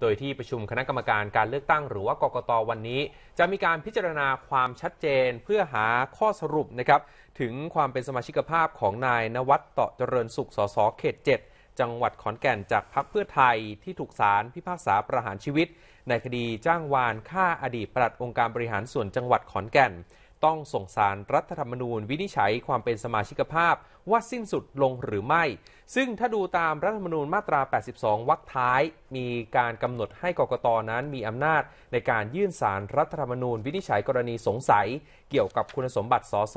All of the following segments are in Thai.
โดยที่ประชุมคณะกรรมการการเลือกตั้งหรือว่ากกต วันนี้ จะมีการพิจารณาความชัดเจนเพื่อหาข้อสรุปนะครับถึงความเป็นสมาชิกภาพของนายนวัดต่อเจริญสุขสสเขต7จังหวัดขอนแก่นจากพรรคเพื่อไทยที่ถูกศาลพิพากษาประหารชีวิต ในคดีจ้างวานฆ่าอดีตปลัดองค์การบริหารส่วนจังหวัดขอนแก่นต้องส่งสารรัฐธรรมนูญวินิจฉัยความเป็นสมาชิกภาพว่าสิ้นสุดลงหรือไม่ ซึ่งถ้าดูตามรัฐธรรมนูญมาตรา 82 วรรคท้าย มีการกำหนดให้กกตนั้น มีอำนาจ ในการยื่นสารรัฐธรรมนูญวินิจฉัยกรณีสงสัย เกี่ยวกับคุณสมบัติสส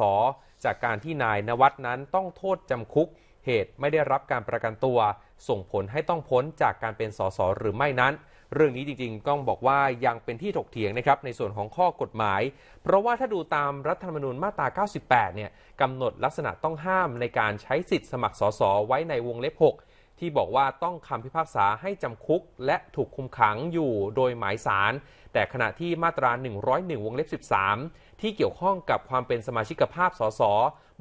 จากการที่นายนวัตนั้นต้องโทษจำคุกเหตุไม่ได้รับการประกันตัว ส่งผลให้ต้องพ้นจากการเป็นสสหรือไม่นั้นเรื่องนี้จริงๆต้องบอกว่ายังเป็นที่ถกเถียงนะครับในส่วนของข้อกฎหมาย เพราะว่าถ้าดูตามรัฐธรรมนูญมาตรา 98 เนี่ยกำหนดลักษณะต้องห้ามในการใช้สิทธิ์สมัครสสไว้ในวงเล็บ 6 ที่บอกว่าต้องคำพิพากษาให้จำคุกและถูกคุมขังอยู่โดยหมายสาร แต่ขณะที่มาตรา 101 วงเล็บ 13 ที่เกี่ยวข้องกับความเป็นสมาชิกภาพสส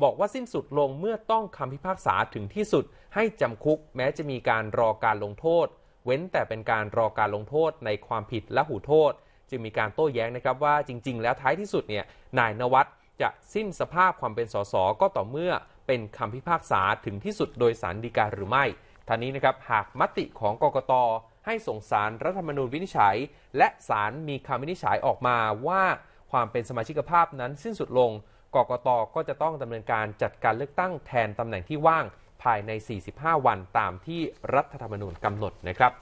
บอกว่าสิ้นสุดลงเมื่อต้องคำพิพากษาถึงที่สุดให้จำคุก แม้จะมีการรอการลงโทษเว้นแต่เป็นการรอการลงโทษในความผิดและหูโทษ จึงมีการโต้แย้งนะครับว่าจริง ๆ แล้วท้ายที่สุดเนี่ยนายนวัตจะสิ้นสภาพความเป็นสสก็ต่อเมื่อเป็นคำพิพากษาถึงที่สุดโดยสารดีกาหรือไม่ท่านี้นะครับหากมติของกกตให้ส่งสารรัฐธรรมนูญวินิจฉัย และสารมีคำวินิจฉัยออกมาว่า ความเป็นสมาชิกภาพนั้นสิ้นสุดลงกกตก็จะต้องดำเนินการจัดการเลือกตั้งแทนตำแหน่งที่ว่างภายใน 45 วันตามที่รัฐธรรมนูญกำหนดนะครับ